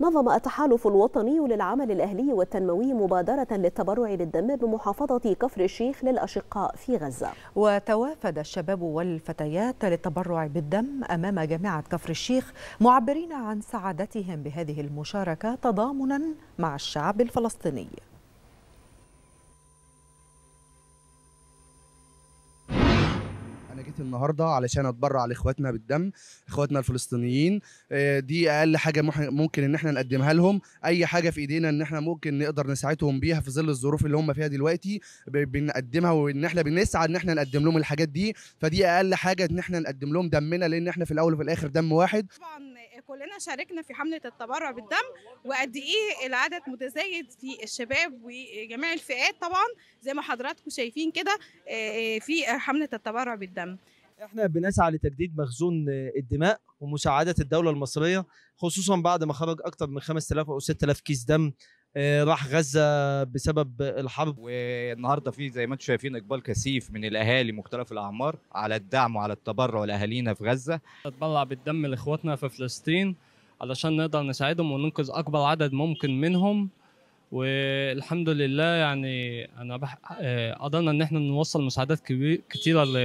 نظم التحالف الوطني للعمل الأهلي والتنموي مبادرة للتبرع للدم بمحافظة كفر الشيخ للأشقاء في غزة وتوافد الشباب والفتيات للتبرع بالدم أمام جامعة كفر الشيخ معبرين عن سعادتهم بهذه المشاركة تضامنا مع الشعب الفلسطيني انا جيت النهارده علشان اتبرع لاخواتنا بالدم اخواتنا الفلسطينيين آه، دي اقل حاجه ممكن ان احنا نقدمها لهم اي حاجه في ايدينا ان احنا ممكن نقدر نساعدهم بيها في ظل الظروف اللي هم فيها دلوقتي بنقدمها وان احنا بنسعى ان احنا نقدم لهم الحاجات دي فدي اقل حاجه ان احنا نقدم لهم دمنا لان احنا في الاول وفي الاخر دم واحد طبعا كلنا شاركنا في حمله التبرع بالدم وقد ايه العدد متزايد في الشباب وجميع الفئات طبعا زي ما حضراتكم شايفين كده آه، آه، في حمله التبرع بالدم احنا بنسعى لتجديد مخزون الدماء ومساعده الدوله المصريه خصوصا بعد ما خرج اكثر من 5000 او 6000 كيس دم آه، راح غزه بسبب الحرب والنهارده في زي ما انتم شايفين اقبال كثيف من الاهالي مختلف الاعمار على الدعم وعلى التبرع لاهالينا في غزه نتبرع بالدم لاخواتنا في فلسطين علشان نقدر نساعدهم وننقذ اكبر عدد ممكن منهم والحمد لله يعني انا آه، قدرنا ان احنا نوصل مساعدات كبير... كتيره